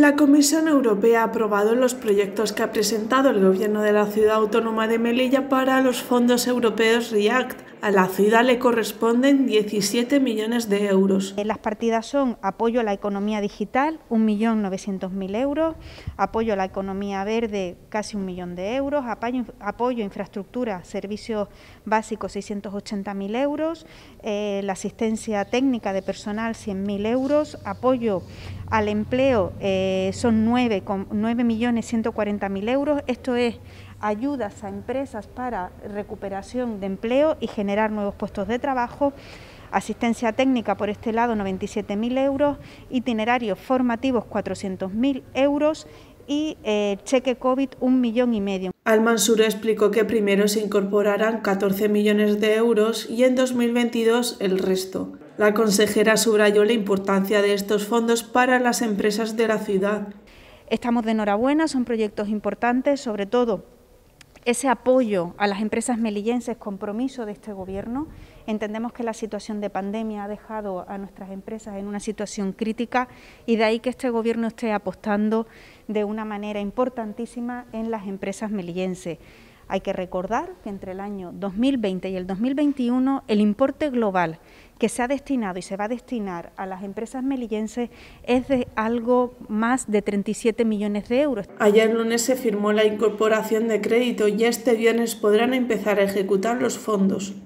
La Comisión Europea ha aprobado los proyectos que ha presentado el Gobierno de la Ciudad Autónoma de Melilla para los fondos europeos REACT. A la ciudad le corresponden 17 millones de euros. Eh, las partidas son apoyo a la economía digital, 1.900.000 euros, apoyo a la economía verde, casi un millón de euros, apoyo, a infraestructura, servicios básicos, 680.000 euros, eh, la asistencia técnica de personal, 100.000 euros, apoyo al empleo, eh, eh, millones son 9.140.000 euros. Esto es ayudas a empresas para recuperación de empleo y generar nuevos puestos de trabajo. Asistencia técnica por este lado 97.000 euros, itinerarios formativos 400.000 euros y eh, cheque COVID un millón y medio. al explicó que primero se incorporarán 14 millones de euros y en 2022 el resto. La consejera subrayó la importancia de estos fondos para las empresas de la ciudad. Estamos de enhorabuena, son proyectos importantes, sobre todo ese apoyo a las empresas melillenses, compromiso de este Gobierno. Entendemos que la situación de pandemia ha dejado a nuestras empresas en una situación crítica y de ahí que este Gobierno esté apostando de una manera importantísima en las empresas melillenses. Hay que recordar que entre el año 2020 y el 2021 el importe global que se ha destinado y se va a destinar a las empresas melillenses es de algo más de 37 millones de euros. Ayer lunes se firmó la incorporación de crédito y este viernes podrán empezar a ejecutar los fondos.